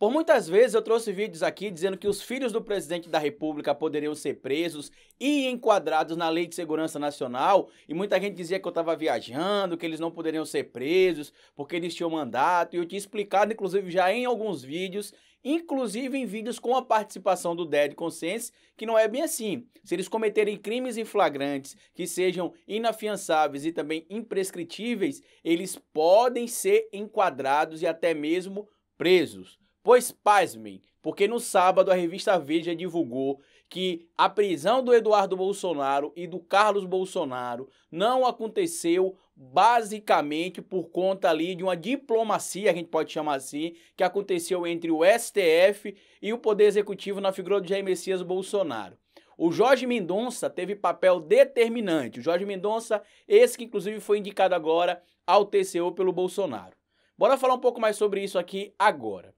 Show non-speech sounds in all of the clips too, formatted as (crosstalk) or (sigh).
Por muitas vezes eu trouxe vídeos aqui dizendo que os filhos do presidente da República poderiam ser presos e enquadrados na Lei de Segurança Nacional, e muita gente dizia que eu estava viajando, que eles não poderiam ser presos porque eles tinham mandato, e eu tinha explicado, inclusive, já em alguns vídeos, inclusive em vídeos com a participação do Dead Conscience, que não é bem assim. Se eles cometerem crimes em flagrantes que sejam inafiançáveis e também imprescritíveis, eles podem ser enquadrados e até mesmo presos. Pois pasmem, porque no sábado a revista Veja divulgou que a prisão do Eduardo Bolsonaro e do Carlos Bolsonaro não aconteceu basicamente por conta ali de uma diplomacia, a gente pode chamar assim, que aconteceu entre o STF e o Poder Executivo na figura do Jair Messias Bolsonaro. O Jorge Mendonça teve papel determinante. O Jorge Mendonça, esse que inclusive foi indicado agora ao TCU pelo Bolsonaro. Bora falar um pouco mais sobre isso aqui agora.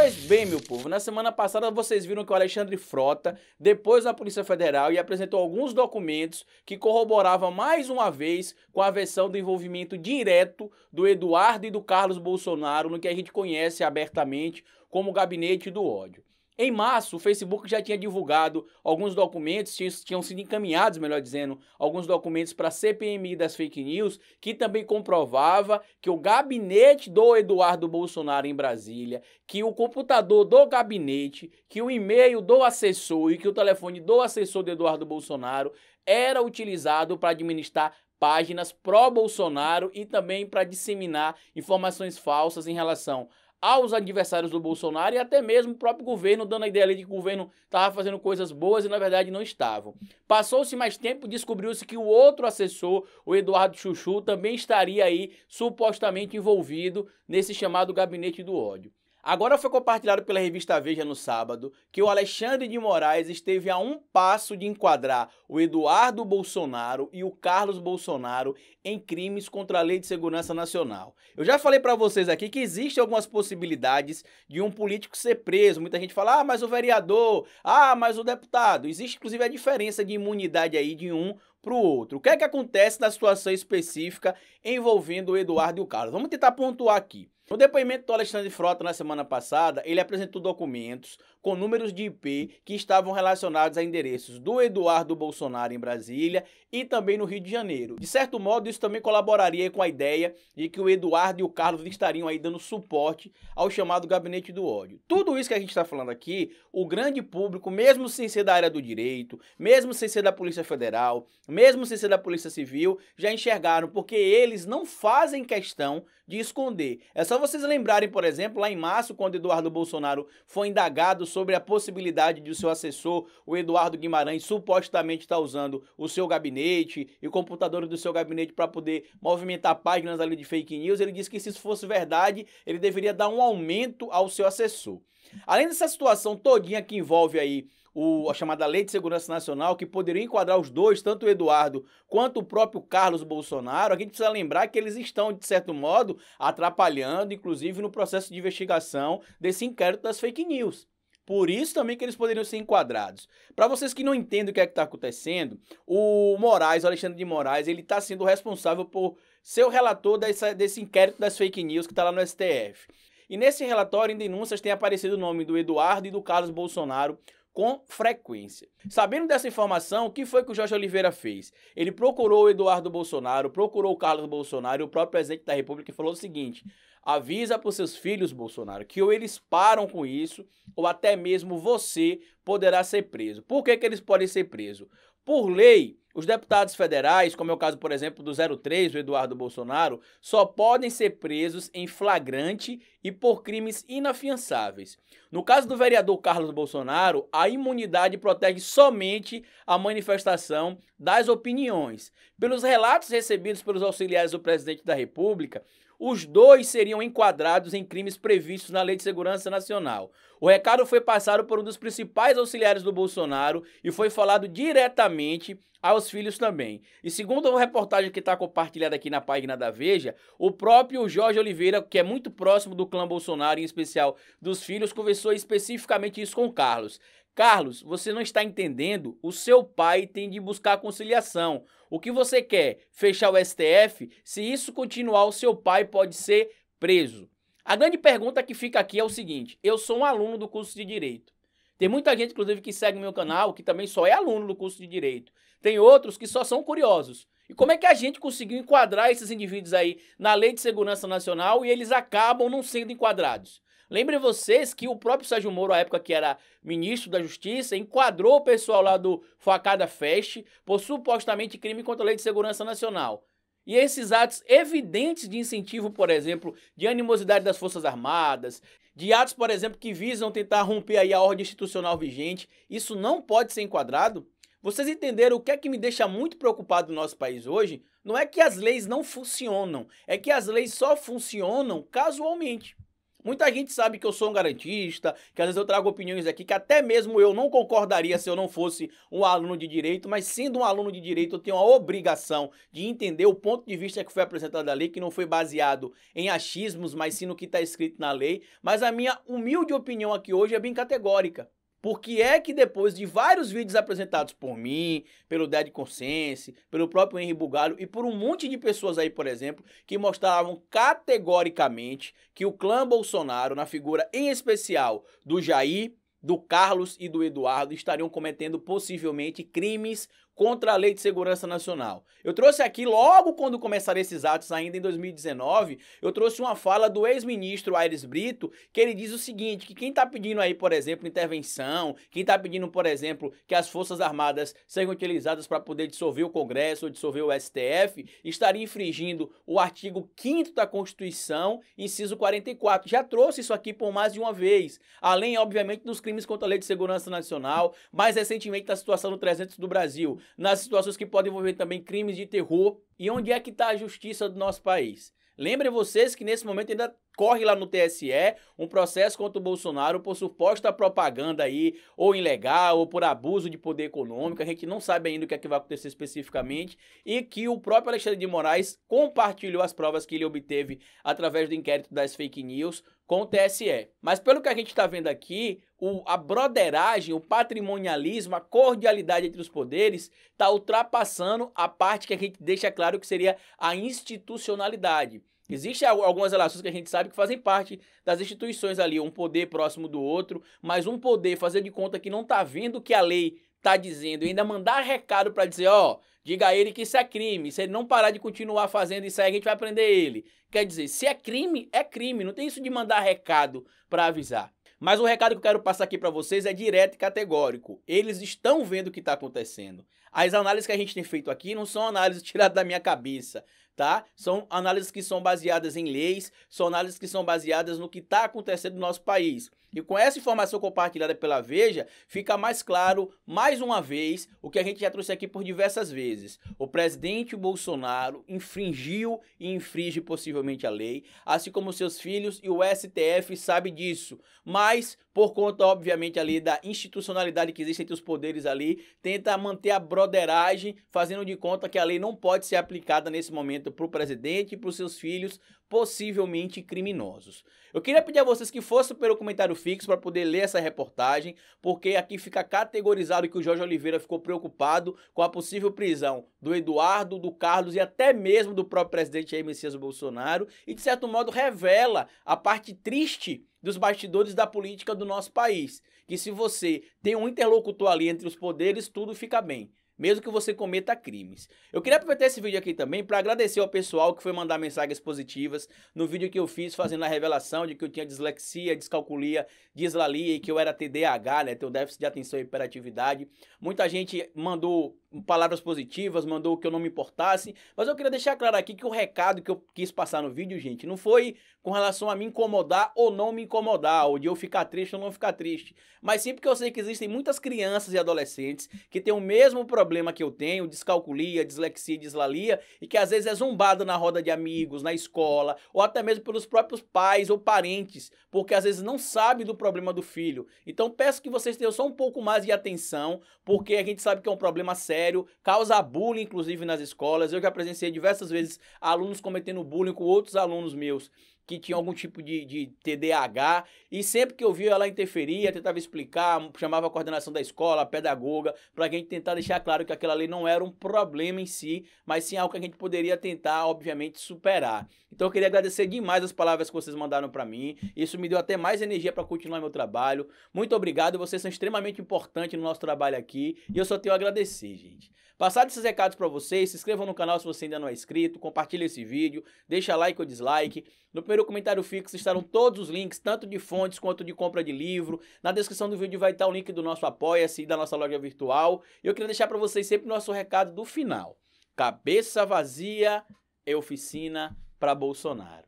Pois bem, meu povo, na semana passada vocês viram que o Alexandre Frota depois na Polícia Federal e apresentou alguns documentos que corroborava mais uma vez com a versão do envolvimento direto do Eduardo e do Carlos Bolsonaro no que a gente conhece abertamente como gabinete do ódio. Em março, o Facebook já tinha divulgado alguns documentos, tinham, tinham sido encaminhados, melhor dizendo, alguns documentos para a CPMI das fake news, que também comprovava que o gabinete do Eduardo Bolsonaro em Brasília, que o computador do gabinete, que o e-mail do assessor e que o telefone do assessor de Eduardo Bolsonaro era utilizado para administrar páginas pró-Bolsonaro e também para disseminar informações falsas em relação aos adversários do Bolsonaro e até mesmo o próprio governo, dando a ideia ali de que o governo estava fazendo coisas boas e na verdade não estavam. Passou-se mais tempo e descobriu-se que o outro assessor, o Eduardo Chuchu, também estaria aí supostamente envolvido nesse chamado gabinete do ódio. Agora foi compartilhado pela revista Veja no sábado que o Alexandre de Moraes esteve a um passo de enquadrar o Eduardo Bolsonaro e o Carlos Bolsonaro em crimes contra a Lei de Segurança Nacional. Eu já falei para vocês aqui que existem algumas possibilidades de um político ser preso. Muita gente fala: "Ah, mas o vereador, ah, mas o deputado". Existe inclusive a diferença de imunidade aí de um para o outro. O que é que acontece na situação específica envolvendo o Eduardo e o Carlos? Vamos tentar pontuar aqui. No depoimento do Alexandre Frota na semana passada, ele apresentou documentos com números de IP que estavam relacionados a endereços do Eduardo Bolsonaro em Brasília e também no Rio de Janeiro. De certo modo, isso também colaboraria com a ideia de que o Eduardo e o Carlos estariam aí dando suporte ao chamado gabinete do ódio. Tudo isso que a gente está falando aqui, o grande público, mesmo sem ser da área do direito, mesmo sem ser da Polícia Federal, mesmo sem ser da Polícia Civil, já enxergaram, porque eles não fazem questão de esconder. É só vocês lembrarem, por exemplo, lá em março, quando Eduardo Bolsonaro foi indagado sobre sobre a possibilidade de o seu assessor, o Eduardo Guimarães, supostamente estar tá usando o seu gabinete e computadores do seu gabinete para poder movimentar páginas ali de fake news. Ele disse que se isso fosse verdade, ele deveria dar um aumento ao seu assessor. Além dessa situação todinha que envolve aí o, a chamada Lei de Segurança Nacional, que poderia enquadrar os dois, tanto o Eduardo quanto o próprio Carlos Bolsonaro, a gente precisa lembrar que eles estão, de certo modo, atrapalhando, inclusive, no processo de investigação desse inquérito das fake news. Por isso também que eles poderiam ser enquadrados. Para vocês que não entendem o que é que está acontecendo, o Moraes, o Alexandre de Moraes, ele está sendo responsável por ser o relator dessa, desse inquérito das fake news que está lá no STF. E nesse relatório, em denúncias, tem aparecido o nome do Eduardo e do Carlos Bolsonaro com frequência. Sabendo dessa informação, o que foi que o Jorge Oliveira fez? Ele procurou o Eduardo Bolsonaro, procurou o Carlos Bolsonaro e o próprio presidente da República e falou o seguinte: Avisa para os seus filhos, Bolsonaro, que ou eles param com isso, ou até mesmo você poderá ser preso. Por que, que eles podem ser presos? Por lei, os deputados federais, como é o caso, por exemplo, do 03, do Eduardo Bolsonaro, só podem ser presos em flagrante e por crimes inafiançáveis. No caso do vereador Carlos Bolsonaro, a imunidade protege somente a manifestação das opiniões. Pelos relatos recebidos pelos auxiliares do presidente da República, os dois seriam enquadrados em crimes previstos na Lei de Segurança Nacional. O recado foi passado por um dos principais auxiliares do Bolsonaro e foi falado diretamente aos filhos também. E segundo a reportagem que está compartilhada aqui na página da Veja, o próprio Jorge Oliveira, que é muito próximo do clã Bolsonaro, em especial dos filhos, conversou especificamente isso com Carlos. Carlos, você não está entendendo. O seu pai tem de buscar conciliação. O que você quer? Fechar o STF? Se isso continuar, o seu pai pode ser preso. A grande pergunta que fica aqui é o seguinte: eu sou um aluno do curso de direito. Tem muita gente, inclusive, que segue meu canal, que também só é aluno do curso de direito. Tem outros que só são curiosos. E como é que a gente conseguiu enquadrar esses indivíduos aí na Lei de Segurança Nacional e eles acabam não sendo enquadrados? Lembrem vocês que o próprio Sérgio Moro, à época que era ministro da Justiça, enquadrou o pessoal lá do Facada Fest por supostamente crime contra a Lei de Segurança Nacional. E esses atos evidentes de incentivo, por exemplo, de animosidade das Forças Armadas, de atos, por exemplo, que visam tentar romper aí a ordem institucional vigente, isso não pode ser enquadrado? Vocês entenderam o que é que me deixa muito preocupado no nosso país hoje? Não é que as leis não funcionam, é que as leis só funcionam casualmente. Muita gente sabe que eu sou um garantista, que às vezes eu trago opiniões aqui que até mesmo eu não concordaria se eu não fosse um aluno de direito, mas sendo um aluno de direito eu tenho a obrigação de entender o ponto de vista que foi apresentado ali, que não foi baseado em achismos, mas sim no que está escrito na lei. Mas a minha humilde opinião aqui hoje é bem categórica. Porque é que depois de vários vídeos apresentados por mim, pelo Dead Consciência, pelo próprio Henry Bugalho e por um monte de pessoas aí, por exemplo, que mostravam categoricamente que o clã Bolsonaro, na figura em especial do Jair, do Carlos e do Eduardo, estariam cometendo possivelmente crimes contra a Lei de Segurança Nacional. Eu trouxe aqui, logo quando começaram esses atos, ainda em 2019, eu trouxe uma fala do ex-ministro Aires Brito, que ele diz o seguinte, que quem está pedindo aí, por exemplo, intervenção, quem está pedindo, por exemplo, que as Forças Armadas sejam utilizadas para poder dissolver o Congresso ou dissolver o STF, estaria infringindo o artigo 5 da Constituição, inciso 44. Já trouxe isso aqui por mais de uma vez, além, obviamente, dos crimes contra a Lei de Segurança Nacional, mais recentemente da situação do 300 do Brasil nas situações que podem envolver também crimes de terror. E onde é que está a justiça do nosso país? Lembrem vocês que nesse momento ainda corre lá no TSE um processo contra o Bolsonaro por suposta propaganda aí, ou ilegal, ou por abuso de poder econômico. A gente não sabe ainda o que é que vai acontecer especificamente. E que o próprio Alexandre de Moraes compartilhou as provas que ele obteve através do inquérito das fake news com o TSE. Mas pelo que a gente está vendo aqui, o, a broderagem, o patrimonialismo, a cordialidade entre os poderes está ultrapassando a parte que a gente deixa claro que seria a institucionalidade. Existem algumas relações que a gente sabe que fazem parte das instituições ali, um poder próximo do outro, mas um poder fazer de conta que não está vendo o que a lei está dizendo e ainda mandar recado para dizer, ó, oh, diga a ele que isso é crime, se ele não parar de continuar fazendo isso aí, a gente vai prender ele. Quer dizer, se é crime, é crime, não tem isso de mandar recado para avisar. Mas o recado que eu quero passar aqui para vocês é direto e categórico. Eles estão vendo o que está acontecendo. As análises que a gente tem feito aqui não são análises (laughs) tiradas da minha cabeça, tá? São análises que são baseadas em leis, são análises que são baseadas no que está acontecendo no nosso país. E com essa informação compartilhada pela Veja, fica mais claro, mais uma vez, o que a gente já trouxe aqui por diversas vezes. O presidente Bolsonaro infringiu e infringe possivelmente a lei, assim como seus filhos e o STF sabe disso. Mas por conta, obviamente, ali da institucionalidade que existe entre os poderes ali, tenta manter a broderagem, fazendo de conta que a lei não pode ser aplicada nesse momento para o presidente e para os seus filhos, possivelmente criminosos. Eu queria pedir a vocês que fossem pelo comentário fixo para poder ler essa reportagem, porque aqui fica categorizado que o Jorge Oliveira ficou preocupado com a possível prisão do Eduardo, do Carlos e até mesmo do próprio presidente Jair Messias Bolsonaro, e de certo modo revela a parte triste dos bastidores da política do nosso país. Que se você tem um interlocutor ali entre os poderes, tudo fica bem mesmo que você cometa crimes. Eu queria aproveitar esse vídeo aqui também para agradecer ao pessoal que foi mandar mensagens positivas no vídeo que eu fiz fazendo a revelação de que eu tinha dislexia, descalculia, dislalia e que eu era TDAH, né, teu déficit de atenção e hiperatividade. Muita gente mandou palavras positivas, mandou que eu não me importasse, mas eu queria deixar claro aqui que o recado que eu quis passar no vídeo, gente, não foi com relação a me incomodar ou não me incomodar, ou de eu ficar triste ou não ficar triste, mas sim porque eu sei que existem muitas crianças e adolescentes que têm o mesmo problema problema que eu tenho, descalculia, dislexia, dislalia, e que às vezes é zombado na roda de amigos, na escola, ou até mesmo pelos próprios pais ou parentes, porque às vezes não sabe do problema do filho. Então peço que vocês tenham só um pouco mais de atenção, porque a gente sabe que é um problema sério, causa bullying inclusive nas escolas. Eu já presenciei diversas vezes alunos cometendo bullying com outros alunos meus que tinha algum tipo de, de TDAH, e sempre que eu via ela interferia, tentava explicar, chamava a coordenação da escola, a pedagoga, para a gente tentar deixar claro que aquela lei não era um problema em si, mas sim algo que a gente poderia tentar, obviamente, superar. Então eu queria agradecer demais as palavras que vocês mandaram para mim, isso me deu até mais energia para continuar meu trabalho. Muito obrigado, vocês são extremamente importantes no nosso trabalho aqui, e eu só tenho a agradecer, gente. Passado esses recados para vocês, se inscreva no canal se você ainda não é inscrito, compartilhe esse vídeo, deixa like ou dislike. No primeiro comentário fixo estarão todos os links, tanto de fontes quanto de compra de livro. Na descrição do vídeo vai estar o link do nosso Apoia-se e da nossa loja virtual. E eu queria deixar para vocês sempre o nosso recado do final. Cabeça vazia é oficina para Bolsonaro.